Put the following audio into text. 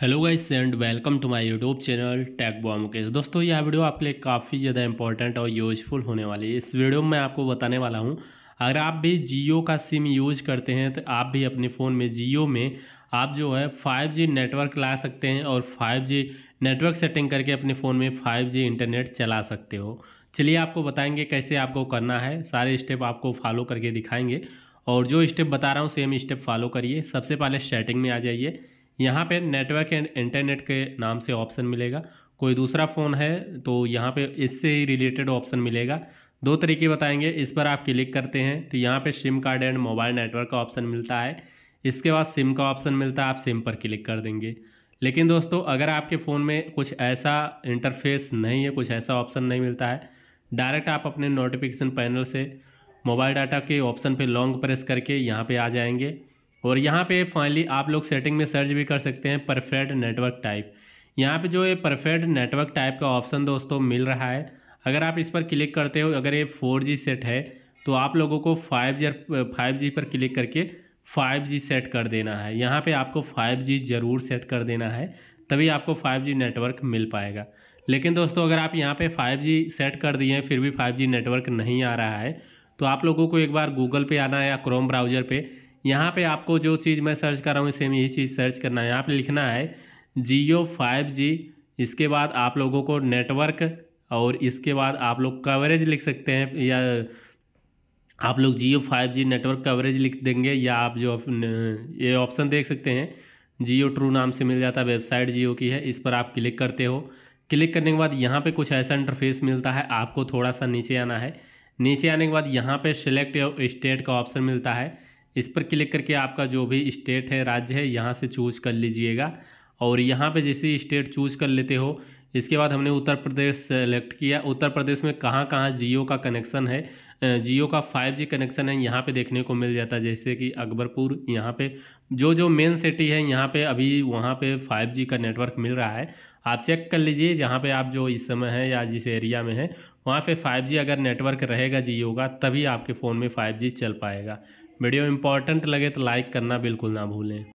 hello guys and welcome to my YouTube channel tech बॉमुकेश दोस्तों यह वीडियो आपके लिए काफ़ी ज़्यादा इंपॉर्टेंट और यूजफुल होने वाली है इस वीडियो में मैं आपको बताने वाला हूं अगर आप भी जियो का सिम यूज करते हैं तो आप भी अपने फ़ोन में जियो में आप जो है जी नेटवर्क ला सकते हैं और फाइव नेटवर्क सेटिंग करके अपने फ़ोन में फाइव इंटरनेट चला सकते हो चलिए आपको बताएंगे कैसे आपको करना है सारे स्टेप आपको फॉलो करके दिखाएंगे और जो स्टेप बता रहा हूँ सेम स्टेप फॉलो करिए सबसे पहले सेटिंग में आ जाइए यहाँ पे नेटवर्क एंड इंटरनेट के नाम से ऑप्शन मिलेगा कोई दूसरा फ़ोन है तो यहाँ पे इससे ही रिलेटेड ऑप्शन मिलेगा दो तरीके बताएंगे इस पर आप क्लिक करते हैं तो यहाँ पे SIM card and mobile network का ऑप्शन मिलता है इसके बाद सिम का ऑप्शन मिलता है आप सिम पर क्लिक कर देंगे लेकिन दोस्तों अगर आपके फ़ोन में कुछ ऐसा इंटरफेस नहीं है कुछ ऐसा ऑप्शन नहीं मिलता है डायरेक्ट आप अपने नोटिफिकेशन पैनल से मोबाइल डाटा के ऑप्शन पे लॉन्ग प्रेस करके यहाँ पे आ जाएंगे और यहाँ पे फाइनली आप लोग सेटिंग में सर्च भी कर सकते हैं परफेक्ट नेटवर्क टाइप यहाँ पे जो ये परफेक्ट नेटवर्क टाइप का ऑप्शन दोस्तों मिल रहा है अगर आप इस पर क्लिक करते हो अगर ये फोर जी सेट है तो आप लोगों को फाइव जी फाइव जी पर क्लिक करके फाइव जी सेट कर देना है यहाँ पे आपको फाइव जी ज़रूर सेट कर देना है तभी आपको फाइव जी नेटवर्क मिल पाएगा लेकिन दोस्तों अगर आप यहाँ पे फाइव जी सेट कर दिए हैं फिर भी फाइव जी नेटवर्क नहीं आ रहा है तो आप लोगों को एक बार गूगल पे आना है या क्रोम ब्राउज़र पे यहाँ पे आपको जो चीज़ मैं सर्च कर रहा हूँ सेम यही चीज़ सर्च करना है यहाँ पे लिखना है जियो फाइव जी इसके बाद आप लोगों को नेटवर्क और इसके बाद आप लोग कवरेज लिख सकते हैं या आप लोग Jio five G network coverage लिख देंगे या आप जो ये ऑप्शन देख सकते हैं जियो ट्रू नाम से मिल जाता है वेबसाइट जियो की है इस पर आप क्लिक करते हो क्लिक करने के बाद यहाँ पे कुछ ऐसा इंटरफेस मिलता है आपको थोड़ा सा नीचे आना है नीचे आने के बाद यहाँ पे सेलेक्ट स्टेट का ऑप्शन मिलता है इस पर क्लिक करके आपका जो भी स्टेट है राज्य है यहाँ से चूज़ कर लीजिएगा और यहाँ पे जैसे स्टेट चूज़ कर लेते हो इसके बाद हमने उत्तर प्रदेश सेलेक्ट किया उत्तर प्रदेश में कहाँ कहाँ जियो का कनेक्शन है जियो का फाइव जी कनेक्शन है यहाँ पे देखने को मिल जाता है जैसे कि अकबरपुर यहाँ पे जो जो मेन सिटी है यहाँ पे अभी वहाँ पे जी का नेटवर्क मिल रहा है आप चेक कर लीजिए जहाँ पे आप जो इस समय है या जिस एरिया में है वहाँ पे जी अगर नेटवर्क रहेगा जियो का तभी आपके फ़ोन में जी चल पाएगा वीडियो इंपॉर्टेंट लगे तो लाइक करना बिल्कुल ना भूलें